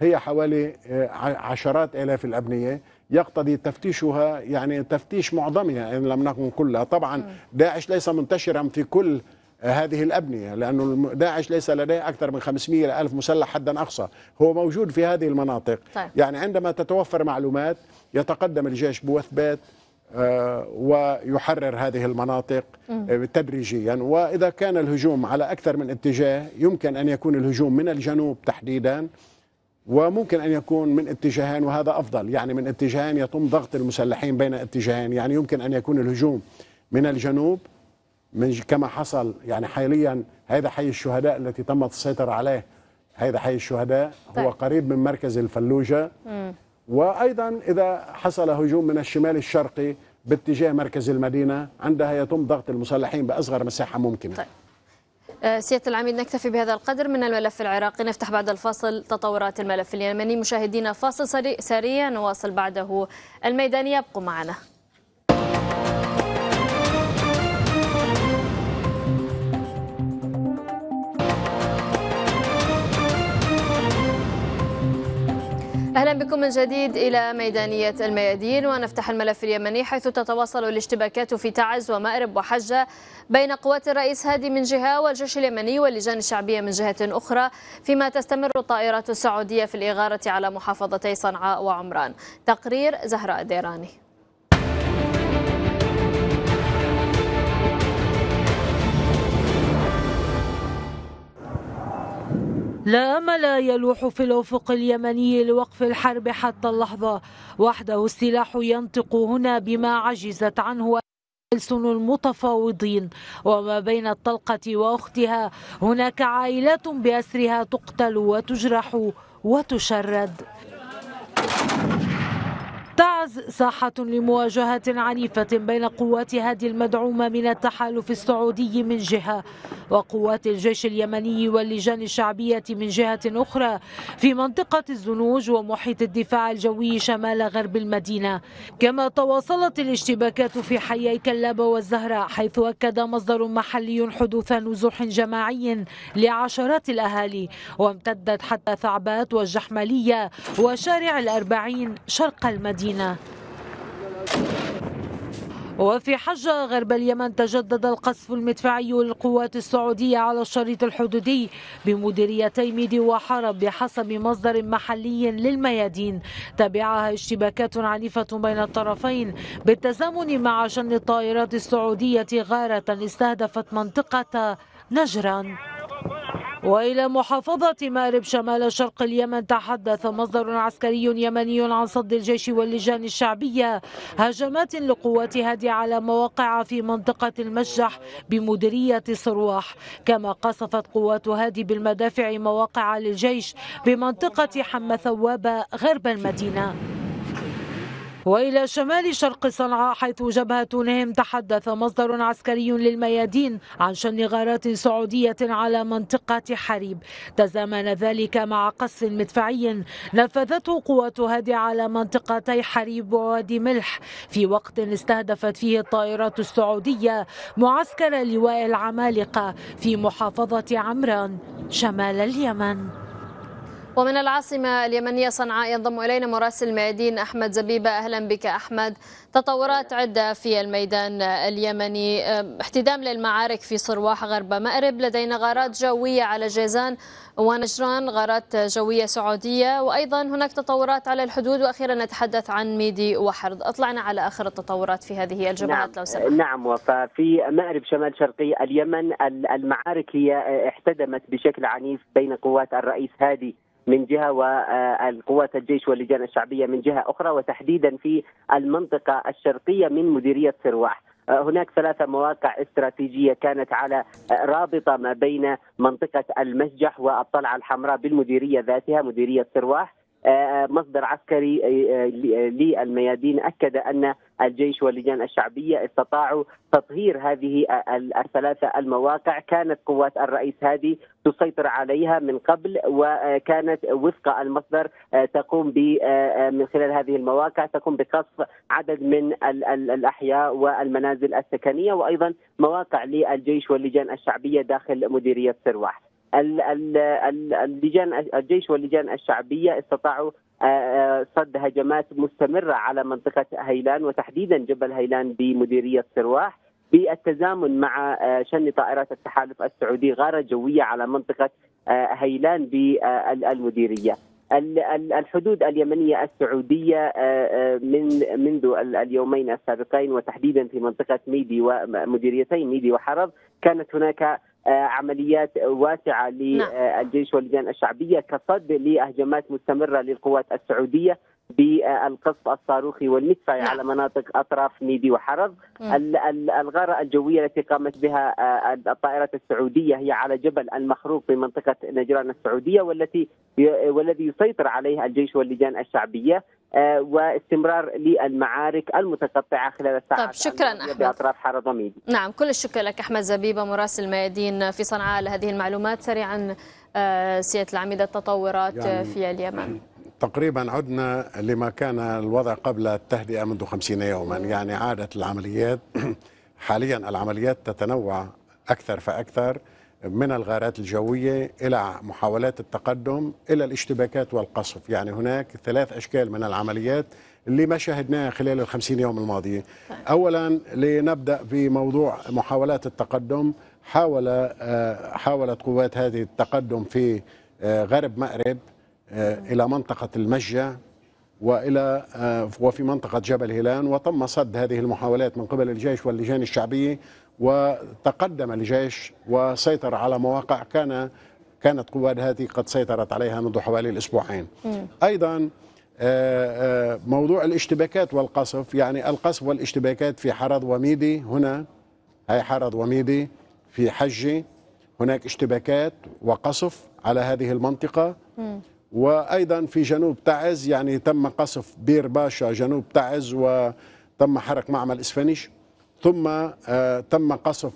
هي حوالي آه، عشرات الاف الابنيه يقتضي تفتيشها يعني تفتيش معظمها ان لم نكن كلها طبعا داعش ليس منتشرا في كل آه، هذه الأبنية لأنه داعش ليس لديه أكثر من 500 ألف مسلح حدا أقصى هو موجود في هذه المناطق طيب. يعني عندما تتوفر معلومات يتقدم الجيش بوثبات آه، ويحرر هذه المناطق آه، تدريجيا واذا كان الهجوم على اكثر من اتجاه يمكن ان يكون الهجوم من الجنوب تحديدا وممكن ان يكون من اتجاهين وهذا افضل يعني من اتجاهين يتم ضغط المسلحين بين اتجاهين يعني يمكن ان يكون الهجوم من الجنوب من كما حصل يعني حاليا هذا حي الشهداء التي تمت السيطره عليه هذا حي الشهداء هو طيب. قريب من مركز الفلوجه وأيضا إذا حصل هجوم من الشمال الشرقي باتجاه مركز المدينة عندها يتم ضغط المسلحين بأصغر مساحة ممكنة طيب. آه، سيادة العميد نكتفي بهذا القدر من الملف العراقي نفتح بعد الفاصل تطورات الملف اليمني مشاهدينا فاصل سريع نواصل بعده الميدانية يبقوا معنا أهلا بكم من جديد إلى ميدانية الميادين ونفتح الملف اليمني حيث تتواصل الاشتباكات في تعز ومأرب وحجة بين قوات الرئيس هادي من جهة والجيش اليمني واللجان الشعبية من جهة أخرى فيما تستمر الطائرات السعودية في الإغارة على محافظتي صنعاء وعمران تقرير زهراء ديراني لا أمل يلوح في الأفق اليمني لوقف الحرب حتى اللحظة وحده السلاح ينطق هنا بما عجزت عنه ألسن المتفاوضين وما بين الطلقة وأختها هناك عائلات بأسرها تقتل وتجرح وتشرد تعز ساحة لمواجهة عنيفة بين قوات هادي المدعومة من التحالف السعودي من جهة وقوات الجيش اليمني واللجان الشعبية من جهة أخرى في منطقة الزنوج ومحيط الدفاع الجوي شمال غرب المدينة كما تواصلت الاشتباكات في حي كلابة والزهراء حيث أكد مصدر محلي حدوث نزوح جماعي لعشرات الأهالي وامتدت حتى ثعبات والجحملية وشارع الأربعين شرق المدينة المدينة وفي حجة غرب اليمن تجدد القصف المدفعي للقوات السعودية على الشريط الحدودي بمديريتي ميدي وحرب بحسب مصدر محلي للميادين تبعها اشتباكات عنيفة بين الطرفين بالتزامن مع شن الطائرات السعودية غارة استهدفت منطقة نجران وإلى محافظة مأرب شمال شرق اليمن تحدث مصدر عسكري يمني عن صد الجيش واللجان الشعبية هجمات لقوات هادي على مواقع في منطقة المشجح بمديرية صرواح كما قصفت قوات هادي بالمدافع مواقع للجيش بمنطقة حمى ثوابة غرب المدينة وإلى شمال شرق صنعاء حيث جبهة نهم تحدث مصدر عسكري للميادين عن شن غارات سعودية على منطقة حريب تزامن ذلك مع قصف مدفعي نفذته قوات هادي على منطقتي حريب ووادي ملح في وقت استهدفت فيه الطائرات السعودية معسكر لواء العمالقة في محافظة عمران شمال اليمن ومن العاصمة اليمنية صنعاء ينضم إلينا مراسل ميادين أحمد زبيبة أهلا بك أحمد تطورات عدة في الميدان اليمني احتدام للمعارك في صرواح غرب مأرب لدينا غارات جوية على جيزان ونجران غارات جوية سعودية وأيضا هناك تطورات على الحدود وأخيرا نتحدث عن ميدي وحرض أطلعنا على آخر التطورات في هذه الجماعات نعم لو سمحت نعم, نعم. وفا في مأرب شمال شرقي اليمن المعارك هي احتدمت بشكل عنيف بين قوات الرئيس هادي من جهه والقوات الجيش واللجان الشعبيه من جهه اخرى وتحديدا في المنطقه الشرقيه من مديريه سرواح. آه، هناك ثلاثة مواقع استراتيجية كانت على آه، رابطة ما بين منطقة المسجح والطلعة الحمراء بالمديرية ذاتها مديرية سرواح آه، مصدر عسكري آه، آه، للميادين اكد ان الجيش واللجان الشعبيه استطاعوا تطهير هذه الثلاثه المواقع كانت قوات الرئيس هادي تسيطر عليها من قبل وكانت وفق المصدر تقوم ب من خلال هذه المواقع تقوم بقصف عدد من الاحياء والمنازل السكنيه وايضا مواقع للجيش واللجان الشعبيه داخل مديريه سرواح اللجان الجيش واللجان الشعبيه استطاعوا آه، آه، صد هجمات مستمره على منطقه هيلان وتحديدا جبل هيلان بمديريه سرواح بالتزامن مع آه، شن طائرات التحالف السعودي غاره جويه على منطقه هيلان بالمديريه. الحدود اليمنيه السعوديه من منذ اليومين السابقين وتحديدا في منطقه ميدي ومديريتين ميدي وحرب كانت هناك آه، عمليات واسعه نعم. للجيش واللجان الشعبيه كصد لهجمات مستمره للقوات السعوديه بالقصف الصاروخي والمدفعي نعم. على مناطق اطراف نيبي وحرز الغاره الجويه التي قامت بها آه، الطائرات السعوديه هي على جبل المخروق في منطقه نجران السعوديه والتي والذي يسيطر عليه الجيش واللجان الشعبيه آه، واستمرار للمعارك المتقطعه خلال الساعات طيب شكرا احمد باطراف حرب وميدي نعم كل الشكر لك احمد زبيبه مراسل ميادين في صنعاء لهذه المعلومات سريعا آه، سياده العميده التطورات يعني في اليمن تقريبا عدنا لما كان الوضع قبل التهدئة منذ خمسين يوما يعني عادت العمليات حاليا العمليات تتنوع أكثر فأكثر من الغارات الجوية إلى محاولات التقدم إلى الاشتباكات والقصف يعني هناك ثلاث أشكال من العمليات اللي ما شاهدناها خلال الخمسين يوم الماضية طيب. أولا لنبدأ بموضوع محاولات التقدم حاول آه، حاولت قوات هذه التقدم في آه، غرب مأرب آه، إلى منطقة المجة والى آه، وفي منطقه جبل هيلان وتم صد هذه المحاولات من قبل الجيش واللجان الشعبيه وتقدم الجيش وسيطر على مواقع كان كانت قوات هذه قد سيطرت عليها منذ حوالي الاسبوعين. ايضا آه، موضوع الاشتباكات والقصف يعني القصف والاشتباكات في حرض وميدي هنا هي حرض وميدي في حجي هناك اشتباكات وقصف على هذه المنطقه وايضا في جنوب تعز يعني تم قصف بير باشا جنوب تعز وتم حرق معمل اسفنيش ثم آه، تم قصف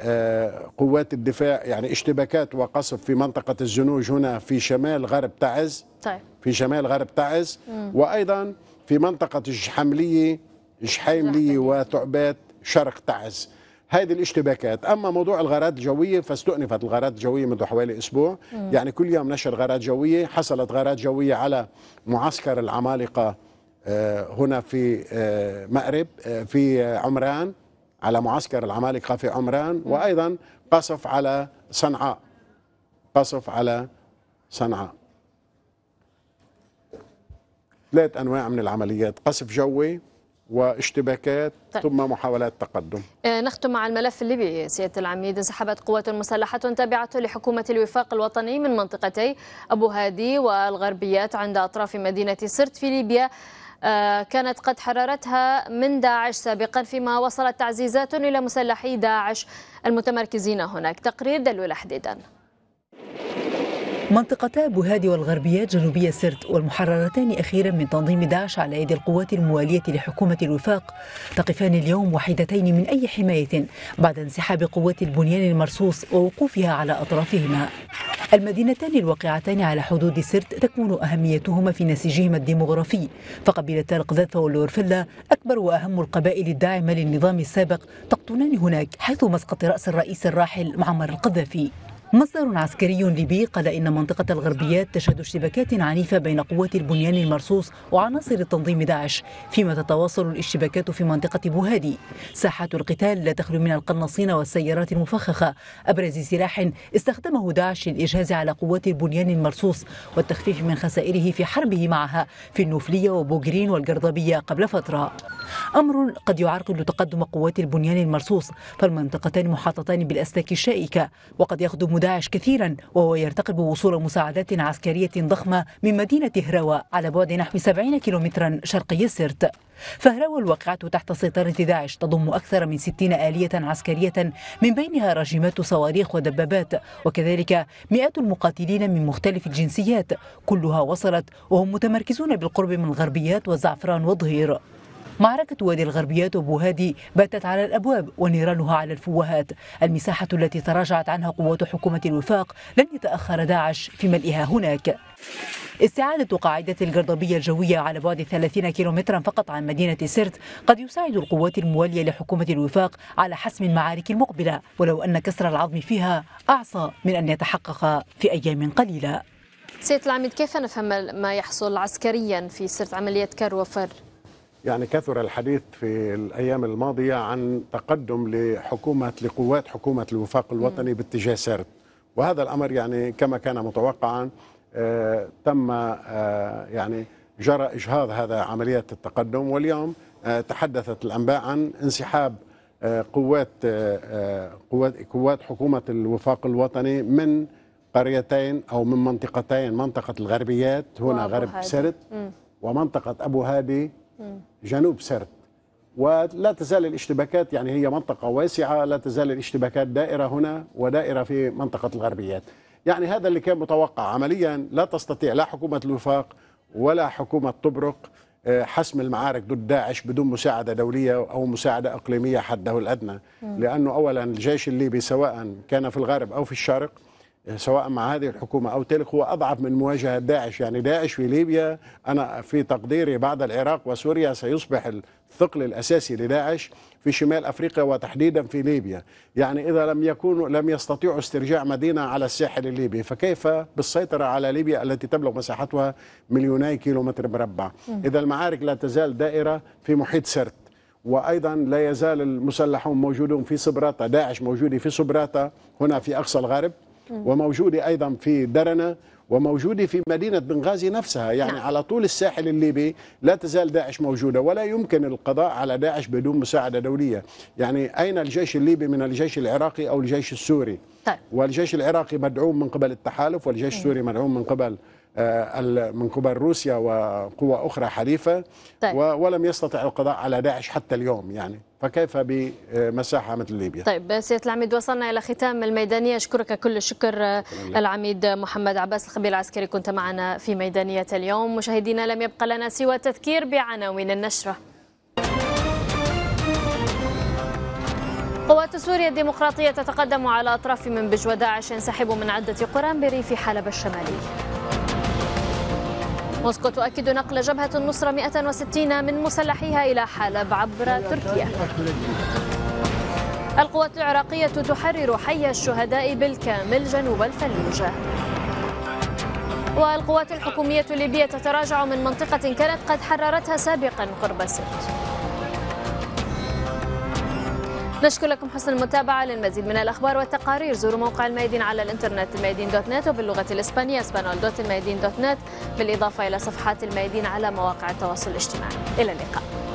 آه، قوات الدفاع يعني اشتباكات وقصف في منطقه الزنوج هنا في شمال غرب تعز طيب. في شمال غرب تعز وايضا في منطقه الحمليه شحيمليه وثعبات شرق تعز هذه الاشتباكات أما موضوع الغارات الجوية فاستؤنفت الغارات الجوية منذ حوالي أسبوع م. يعني كل يوم نشر غارات جوية حصلت غارات جوية على معسكر العمالقة آه، هنا في آه، مأرب آه، في عمران على معسكر العمالقة في عمران وأيضا قصف على صنعاء قصف على صنعاء ثلاث أنواع من العمليات قصف جوي واشتباكات طيب. ثم محاولات تقدم آه، نختم مع الملف الليبي سيادة العميد انسحبت قوات مسلحة تابعة لحكومة الوفاق الوطني من منطقتي أبو هادي والغربيات عند أطراف مدينة سرت في ليبيا آه، كانت قد حررتها من داعش سابقا فيما وصلت تعزيزات إلى مسلحي داعش المتمركزين هناك تقرير دلول حديدا منطقتا بوهادي والغربيات جنوبية سرت والمحررتان أخيرا من تنظيم داعش على يد القوات الموالية لحكومة الوفاق تقفان اليوم وحيدتين من أي حماية بعد انسحاب قوات البنيان المرصوص ووقوفها على أطرافهما المدينتان الواقعتان على حدود سرت تكمن أهميتهما في نسيجهما الديمغرافي فقبيلتا القذافة والورفلة أكبر وأهم القبائل الداعمة للنظام السابق تقطنان هناك حيث مسقط رأس الرئيس الراحل معمر القذافي مصدر عسكري ليبي قال إن منطقة الغربيات تشهد اشتباكات عنيفة بين قوات البنيان المرصوص وعناصر التنظيم داعش فيما تتواصل الاشتباكات في منطقة بوهادي ساحات القتال لا تخلو من القناصين والسيارات المفخخة أبرز سلاح استخدمه داعش للإجهاز على قوات البنيان المرصوص والتخفيف من خسائره في حربه معها في النوفلية وبوغرين والقرضبية قبل فترة أمر قد يعرقل تقدم قوات البنيان المرصوص فالمنطقتان محاطتان بالأسلاك الشائكة وقد يخدم داعش كثيرا وهو يرتقب وصول مساعدات عسكرية ضخمة من مدينة هراوة على بعد نحو 70 كيلومترا شرقي السرت فهراوة الواقعة تحت سيطرة داعش تضم أكثر من 60 آلية عسكرية من بينها راجمات صواريخ ودبابات وكذلك مئات المقاتلين من مختلف الجنسيات كلها وصلت وهم متمركزون بالقرب من الغربيات والزعفران وظهير معركة وادي الغربيات وابو هادي باتت على الأبواب ونيرانها على الفوهات المساحة التي تراجعت عنها قوات حكومة الوفاق لن يتأخر داعش في ملئها هناك استعادة قاعدة الجرضبية الجوية على بعد 30 كيلومترا فقط عن مدينة سرت قد يساعد القوات الموالية لحكومة الوفاق على حسم المعارك المقبلة ولو أن كسر العظم فيها أعصى من أن يتحقق في أيام قليلة سيد العميد كيف نفهم ما يحصل عسكريا في سرت عملية كر وفر؟ يعني كثر الحديث في الأيام الماضية عن تقدم لحكومة لقوات حكومة الوفاق الوطني باتجاه سرت وهذا الأمر يعني كما كان متوقعا آه تم آه يعني جرى إجهاض هذا عملية التقدم واليوم آه تحدثت الأنباء عن انسحاب آه، قوات آه، آه، قوات قوات حكومة الوفاق الوطني من قريتين أو من منطقتين منطقة الغربيات هنا غرب سرت ومنطقة أبو هادي جنوب سرت ولا تزال الاشتباكات يعني هي منطقة واسعة لا تزال الاشتباكات دائرة هنا ودائرة في منطقة الغربيات يعني هذا اللي كان متوقع عمليا لا تستطيع لا حكومة الوفاق ولا حكومة طبرق آه، حسم المعارك ضد داعش بدون مساعدة دولية أو مساعدة إقليمية حده الأدنى لأنه أولا الجيش الليبي سواء كان في الغرب أو في الشرق سواء مع هذه الحكومة أو تلك هو أضعف من مواجهة داعش يعني داعش في ليبيا أنا في تقديري بعد العراق وسوريا سيصبح الثقل الأساسي لداعش في شمال أفريقيا وتحديدا في ليبيا يعني إذا لم يكونوا لم يستطيعوا استرجاع مدينة على الساحل الليبي فكيف بالسيطرة على ليبيا التي تبلغ مساحتها مليوني كيلومتر مربع إذا المعارك لا تزال دائرة في محيط سرت وايضا لا يزال المسلحون موجودون في صبراتا داعش موجود في صبراتا هنا في اقصى الغرب وموجودة أيضا في درنة وموجودة في مدينة بنغازي نفسها يعني نعم. على طول الساحل الليبي لا تزال داعش موجودة ولا يمكن القضاء على داعش بدون مساعدة دولية يعني أين الجيش الليبي من الجيش العراقي أو الجيش السوري طيب. والجيش العراقي مدعوم من قبل التحالف والجيش إيه. السوري مدعوم من قبل آه، من قبل روسيا وقوى أخرى حليفة طيب. ولم يستطع القضاء على داعش حتى اليوم يعني فكيف بمساحة مثل ليبيا طيب سيادة العميد وصلنا إلى ختام الميدانية أشكرك كل الشكر آه، العميد محمد عباس الخبير العسكري كنت معنا في ميدانية اليوم مشاهدينا لم يبقى لنا سوى التذكير بعناوين النشرة قوات سوريا الديمقراطية تتقدم على أطراف منبج وداعش ينسحب من عدة قرى بريف حلب الشمالي موسكو تؤكد نقل جبهة النصرة 160 من مسلحيها إلى حلب عبر تركيا القوات العراقية تحرر حي الشهداء بالكامل جنوب الفلوجة والقوات الحكومية الليبية تتراجع من منطقة كانت قد حررتها سابقا قرب سرت نشكر لكم حسن المتابعة للمزيد من الأخبار والتقارير زوروا موقع الميدين على الإنترنت الميدين دوت نت وباللغة الإسبانية اسبانول دوت الميدين دوت نت بالإضافة إلى صفحات الميدين على مواقع التواصل الاجتماعي إلى اللقاء